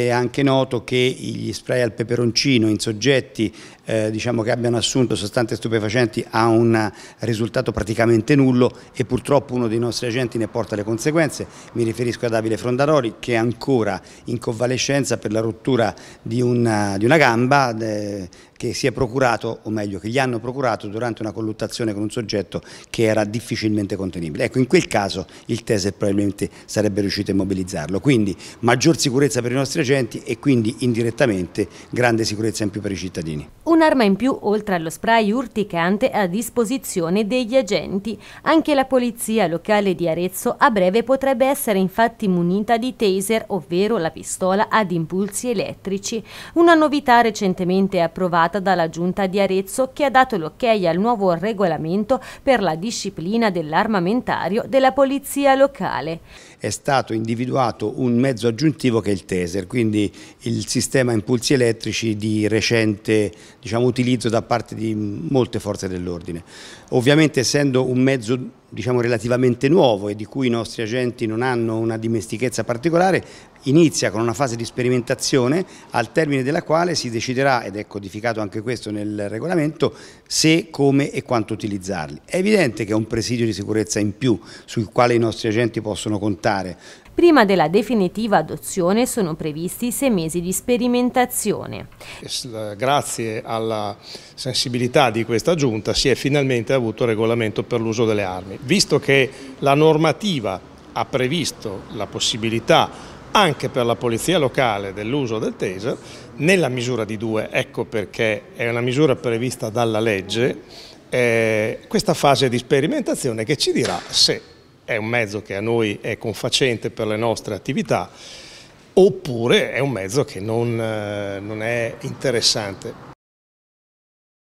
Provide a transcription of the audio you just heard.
È anche noto che gli spray al peperoncino in soggetti eh, diciamo che abbiano assunto sostanze stupefacenti ha un risultato praticamente nullo e purtroppo uno dei nostri agenti ne porta le conseguenze. Mi riferisco ad Davide Frondaroli che è ancora in convalescenza per la rottura di una, di una gamba, eh, che si è procurato, o meglio, che gli hanno procurato durante una colluttazione con un soggetto che era difficilmente contenibile. Ecco, in quel caso il TESE probabilmente sarebbe riuscito a immobilizzarlo. Quindi maggior sicurezza per i nostri agenti e quindi indirettamente grande sicurezza in più per i cittadini. Un'arma in più oltre allo spray urticante a disposizione degli agenti. Anche la polizia locale di Arezzo a breve potrebbe essere infatti munita di taser, ovvero la pistola ad impulsi elettrici. Una novità recentemente approvata dalla giunta di Arezzo che ha dato l'ok al nuovo regolamento per la disciplina dell'armamentario della polizia locale. È stato individuato un mezzo aggiuntivo che è il taser, quindi il sistema impulsi elettrici di recente diciamo, utilizzo da parte di molte forze dell'ordine. Ovviamente essendo un mezzo diciamo, relativamente nuovo e di cui i nostri agenti non hanno una dimestichezza particolare, inizia con una fase di sperimentazione al termine della quale si deciderà, ed è codificato anche questo nel regolamento, se, come e quanto utilizzarli. È evidente che è un presidio di sicurezza in più sul quale i nostri agenti possono contare. Prima della definitiva adozione sono previsti sei mesi di sperimentazione. Eh, grazie alla sensibilità di questa giunta si è finalmente avuto il regolamento per l'uso delle armi. Visto che la normativa ha previsto la possibilità anche per la polizia locale dell'uso del taser nella misura di due, ecco perché è una misura prevista dalla legge, eh, questa fase di sperimentazione che ci dirà se è un mezzo che a noi è confacente per le nostre attività oppure è un mezzo che non, eh, non è interessante.